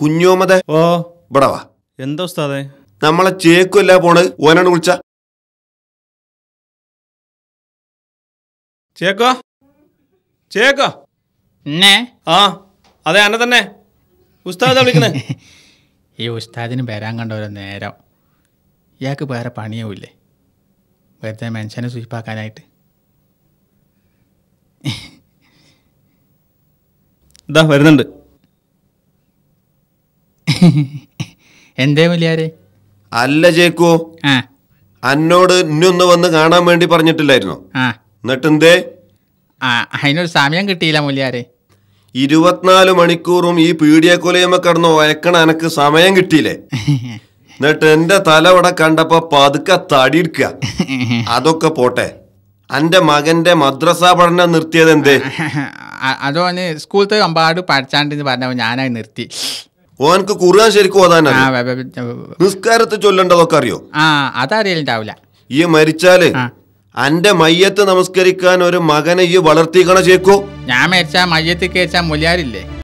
കുഞ്ഞോമതെ ഓ ഇവിടെ വാ എന്താ ഉസ്താദേ നമ്മളെ ചേക്കുമല്ല പോണ് ഓനാണ് വിളിച്ച ചേക്കോ ചേക്കോ എന്നെ ആ അതെ അന്നെ തന്നെ ഉസ്താദ വിളിക്കണേ ഈ ഉസ്താദിന് വരാൻ കണ്ട ഒരു നേരം ഇയാൾക്ക് വേറെ പണിയാവില്ലേ വെറുതെ മനുഷ്യനെ സൂചിപ്പാക്കാനായിട്ട് ഇതാ വരുന്നുണ്ട് എന്തേ വലിയാരെ അല്ല ജേക്കോ അന്നോട് ഇന്നൊന്ന് വന്ന് കാണാൻ വേണ്ടി പറഞ്ഞിട്ടില്ലായിരുന്നോ എന്നിട്ടെന്തേ അതിനൊരു സമയം കിട്ടിയില്ല മുല്യാരെ ഇരുപത്തിനാല് മണിക്കൂറും ഈ പീഡിയക്കൊലയുമ കിടന്ന് ഒരക്കണ എനക്ക് സമയം കിട്ടിയില്ലേ എന്നിട്ട് എന്റെ തലവിടെ കണ്ടപ്പോ പതുക്കെ തടിയെടുക്കുക അതൊക്കെ പോട്ടെ അന്റെ മകന്റെ മദ്രസ പഠനം നിർത്തിയത് എന്തേ അതോ സ്കൂളത്തെ അമ്പാട് പഠിച്ചാണ്ടെന്ന് പറഞ്ഞപ്പോ ഞാനത് നിർത്തി ഓനക്ക് കുറുകാൻ ശരിക്കും ഓതാനറിയോ നിസ്കാരത്തെ ചൊല്ലണ്ടതൊക്കെ അറിയോ ആ അതറിയലുണ്ടാവില്ല ഈ മരിച്ചാല് അന്റെ മയ്യത്ത് നമസ്കരിക്കാൻ ഒരു മകനെ ഈ വളർത്തിക്കണ ചേക്കോ ഞാൻ മരിച്ചാ മയ്യത്ത് കേച്ചാ മൊലിയാറില്ലേ